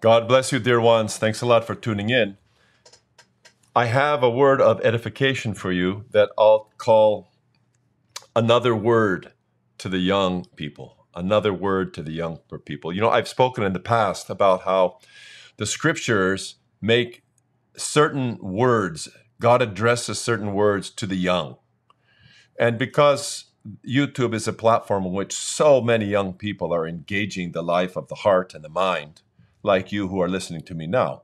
God bless you, dear ones. Thanks a lot for tuning in. I have a word of edification for you that I'll call another word to the young people. Another word to the young people. You know, I've spoken in the past about how the scriptures make certain words, God addresses certain words to the young. And because YouTube is a platform in which so many young people are engaging the life of the heart and the mind, like you who are listening to me now.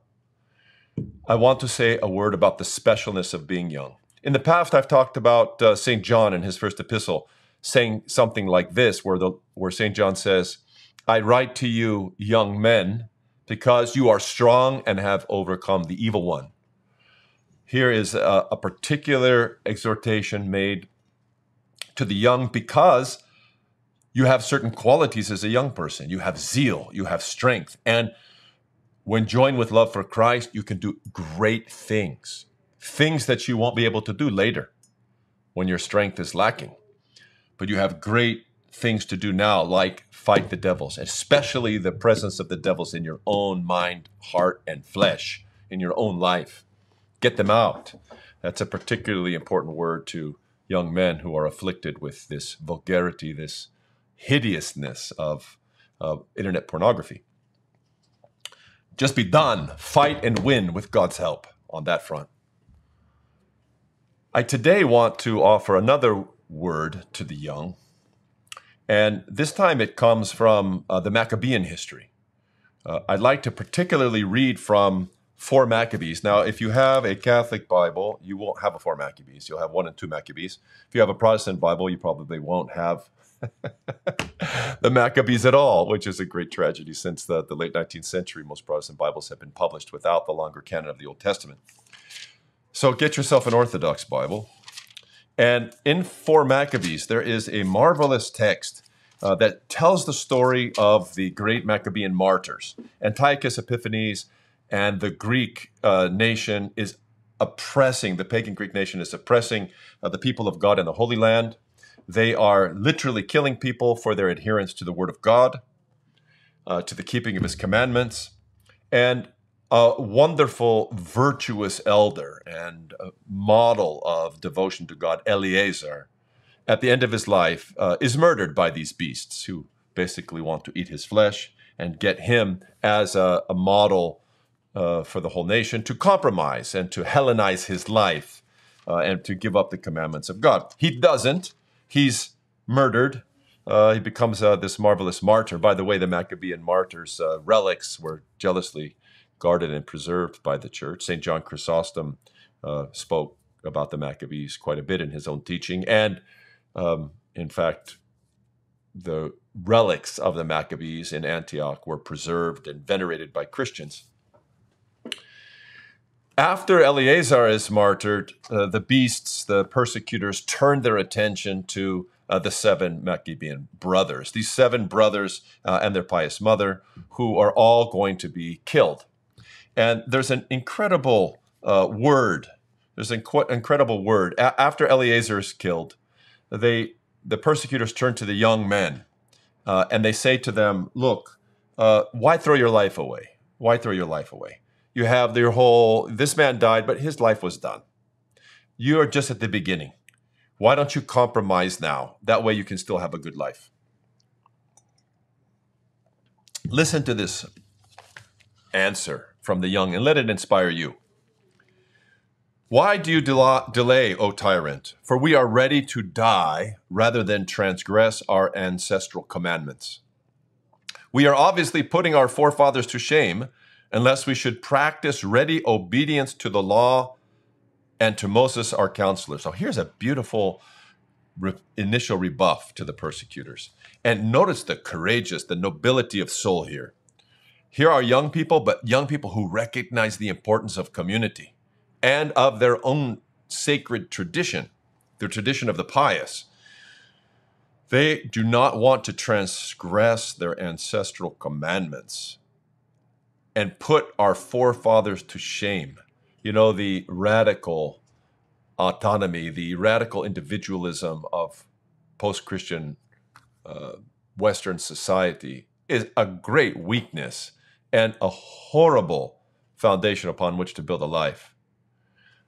I want to say a word about the specialness of being young. In the past, I've talked about uh, St. John in his first epistle saying something like this, where, the, where St. John says, I write to you, young men, because you are strong and have overcome the evil one. Here is a, a particular exhortation made to the young because you have certain qualities as a young person. You have zeal, you have strength. And when joined with love for Christ, you can do great things, things that you won't be able to do later when your strength is lacking. But you have great things to do now, like fight the devils, especially the presence of the devils in your own mind, heart, and flesh, in your own life. Get them out. That's a particularly important word to young men who are afflicted with this vulgarity, this hideousness of, internet pornography. Just be done, fight and win with God's help on that front. I today want to offer another word to the young, and this time it comes from uh, the Maccabean history. Uh, I'd like to particularly read from 4 Maccabees. Now, if you have a Catholic Bible, you won't have a 4 Maccabees. You'll have 1 and 2 Maccabees. If you have a Protestant Bible, you probably won't have the Maccabees at all, which is a great tragedy since the, the late 19th century. Most Protestant Bibles have been published without the longer canon of the Old Testament. So get yourself an Orthodox Bible. And in 4 Maccabees, there is a marvelous text uh, that tells the story of the great Maccabean martyrs. Antiochus Epiphanes and the Greek uh, nation is oppressing, the pagan Greek nation is oppressing uh, the people of God in the Holy Land. They are literally killing people for their adherence to the Word of God, uh, to the keeping of His commandments. And a wonderful, virtuous elder and model of devotion to God, Eliezer, at the end of his life, uh, is murdered by these beasts who basically want to eat his flesh and get him as a, a model uh, for the whole nation to compromise and to Hellenize his life uh, and to give up the commandments of God. He doesn't he's murdered. Uh, he becomes uh, this marvelous martyr. By the way, the Maccabean martyrs' uh, relics were jealously guarded and preserved by the church. St. John Chrysostom uh, spoke about the Maccabees quite a bit in his own teaching. And um, in fact, the relics of the Maccabees in Antioch were preserved and venerated by Christians after Eleazar is martyred, uh, the beasts, the persecutors, turn their attention to uh, the seven Maccabean brothers, these seven brothers uh, and their pious mother, who are all going to be killed. And there's an incredible uh, word. There's an inc- incredible word. A- after Eleazar is killed, they the persecutors turn to the young men uh, and they say to them, Look, uh, why throw your life away? Why throw your life away? You have your whole, this man died, but his life was done. You are just at the beginning. Why don't you compromise now? That way you can still have a good life. Listen to this answer from the young and let it inspire you. Why do you del- delay, O tyrant? For we are ready to die rather than transgress our ancestral commandments. We are obviously putting our forefathers to shame unless we should practice ready obedience to the law and to Moses, our counselor. So here's a beautiful re- initial rebuff to the persecutors. And notice the courageous, the nobility of soul here. Here are young people, but young people who recognize the importance of community and of their own sacred tradition, the tradition of the pious. They do not want to transgress their ancestral commandments and put our forefathers to shame. You know, the radical autonomy, the radical individualism of post Christian uh, Western society is a great weakness and a horrible foundation upon which to build a life.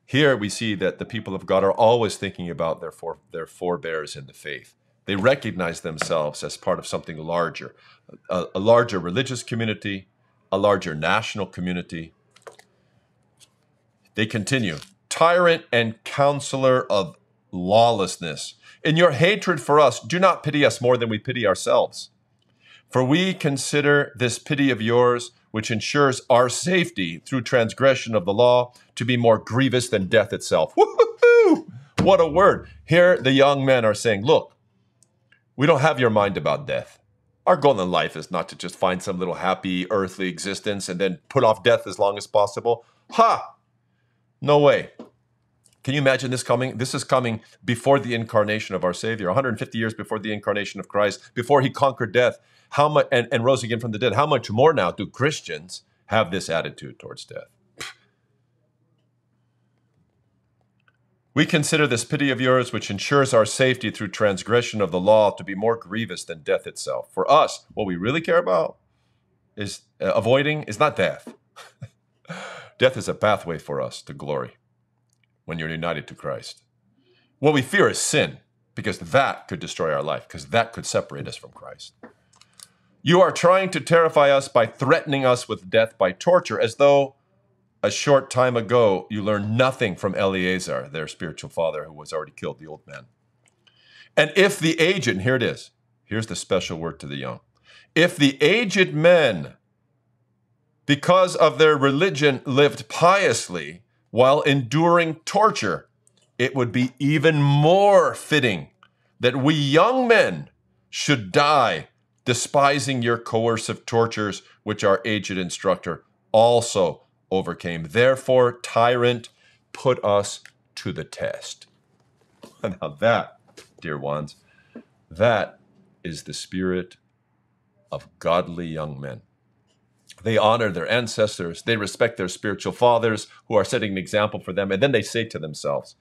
Here we see that the people of God are always thinking about their, their forebears in the faith. They recognize themselves as part of something larger, a, a larger religious community, a larger national community. They continue tyrant and counselor of lawlessness. In your hatred for us, do not pity us more than we pity ourselves. For we consider this pity of yours, which ensures our safety through transgression of the law, to be more grievous than death itself. Woo-hoo-hoo! What a word. Here the young men are saying, Look, we don't have your mind about death our goal in life is not to just find some little happy earthly existence and then put off death as long as possible. Ha! No way. Can you imagine this coming? This is coming before the incarnation of our Savior, 150 years before the incarnation of Christ, before he conquered death how much, and, and rose again from the dead. How much more now do Christians have this attitude towards death? We consider this pity of yours, which ensures our safety through transgression of the law, to be more grievous than death itself. For us, what we really care about is uh, avoiding is not death. death is a pathway for us to glory when you're united to Christ. What we fear is sin, because that could destroy our life, because that could separate us from Christ. You are trying to terrify us by threatening us with death by torture, as though a short time ago, you learned nothing from Eleazar, their spiritual father, who was already killed, the old man. And if the aged, here it is, here's the special word to the young. If the aged men, because of their religion, lived piously while enduring torture, it would be even more fitting that we young men should die despising your coercive tortures, which our aged instructor also overcame. Therefore, tyrant, put us to the test. Now, that, dear ones, that is the spirit of godly young men. They honor their ancestors, they respect their spiritual fathers who are setting an example for them, and then they say to themselves,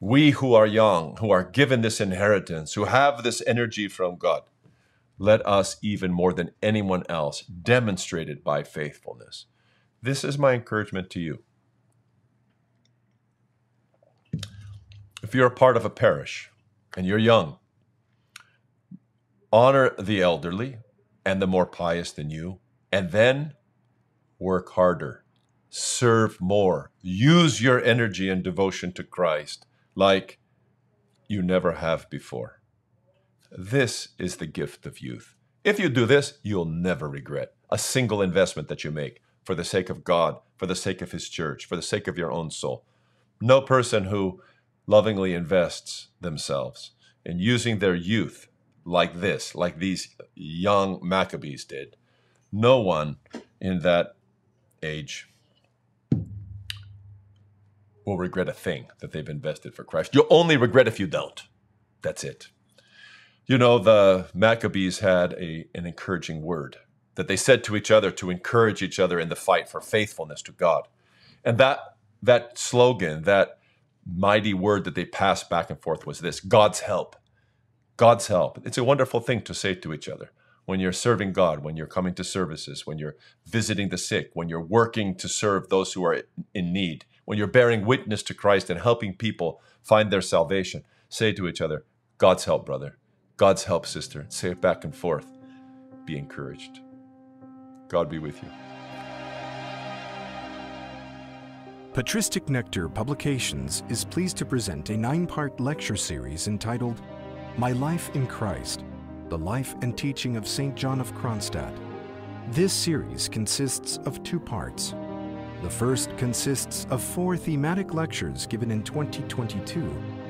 We who are young, who are given this inheritance, who have this energy from God, let us even more than anyone else demonstrate it by faithfulness this is my encouragement to you. If you're a part of a parish and you're young, honor the elderly and the more pious than you, and then work harder, serve more, use your energy and devotion to Christ like you never have before. This is the gift of youth. If you do this, you'll never regret a single investment that you make for the sake of God, for the sake of His church, for the sake of your own soul. No person who lovingly invests themselves in using their youth like this, like these young Maccabees did, no one in that age will regret a thing that they've invested for Christ. You'll only regret if you don't. That's it. You know, the Maccabees had a, an encouraging word that they said to each other to encourage each other in the fight for faithfulness to God. And that that slogan, that mighty word that they passed back and forth was this God's help. God's help. It's a wonderful thing to say to each other when you're serving God, when you're coming to services, when you're visiting the sick, when you're working to serve those who are in need, when you're bearing witness to Christ and helping people find their salvation. Say to each other, God's help, brother. God's help, sister. Say it back and forth. Be encouraged. God be with you. Patristic Nectar Publications is pleased to present a nine-part lecture series entitled My Life in Christ, The Life and Teaching of St. John of Kronstadt. This series consists of two parts. The first consists of four thematic lectures given in 2022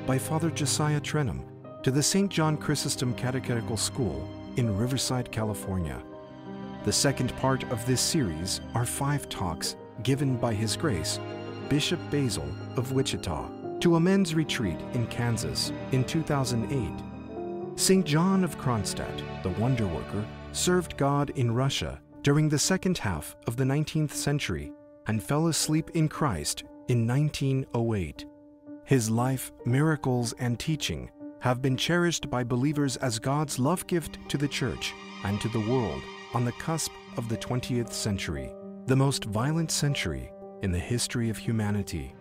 by Father Josiah Trenum to the St. John Chrysostom Catechetical School in Riverside, California. The second part of this series are five talks given by His Grace, Bishop Basil of Wichita, to a men's retreat in Kansas in 2008. St. John of Kronstadt, the Wonder Worker, served God in Russia during the second half of the 19th century and fell asleep in Christ in 1908. His life, miracles, and teaching have been cherished by believers as God's love gift to the church and to the world on the cusp of the 20th century, the most violent century in the history of humanity.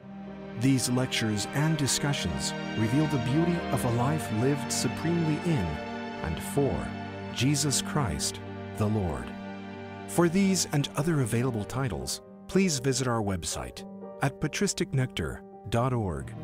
These lectures and discussions reveal the beauty of a life lived supremely in and for Jesus Christ, the Lord. For these and other available titles, please visit our website at patristicnectar.org.